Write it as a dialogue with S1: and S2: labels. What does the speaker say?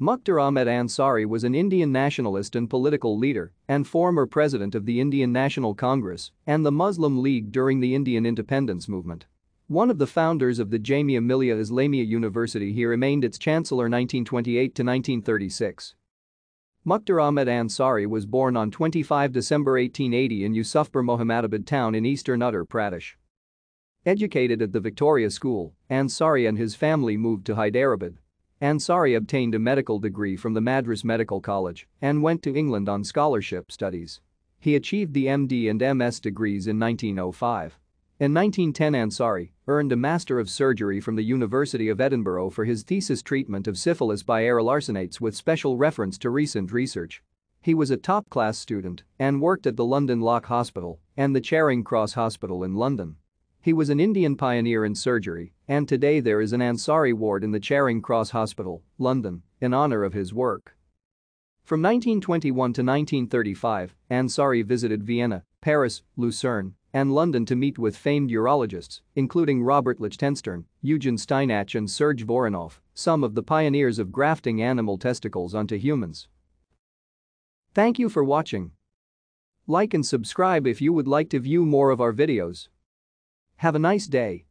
S1: Mukhtar Ahmed Ansari was an Indian nationalist and political leader and former president of the Indian National Congress and the Muslim League during the Indian independence movement. One of the founders of the Jamia Millia Islamia University he remained its chancellor 1928 to 1936. Mukhtar Ahmed Ansari was born on 25 December 1880 in Yusufpur Mohammadabad town in eastern Uttar Pradesh. Educated at the Victoria School, Ansari and his family moved to Hyderabad, Ansari obtained a medical degree from the Madras Medical College and went to England on scholarship studies. He achieved the MD and MS degrees in 1905. In 1910 Ansari earned a Master of Surgery from the University of Edinburgh for his thesis treatment of syphilis by arylarsinates with special reference to recent research. He was a top-class student and worked at the London Lock Hospital and the Charing Cross Hospital in London. He was an Indian pioneer in surgery, and today there is an Ansari ward in the Charing Cross Hospital, London, in honor of his work. From 1921 to 1935, Ansari visited Vienna, Paris, Lucerne, and London to meet with famed urologists, including Robert Lichtenstern, Eugen Steinach and Serge Voronoff, some of the pioneers of grafting animal testicles onto humans. Thank you for watching. Like and subscribe if you would like to view more of our videos. Have a nice day.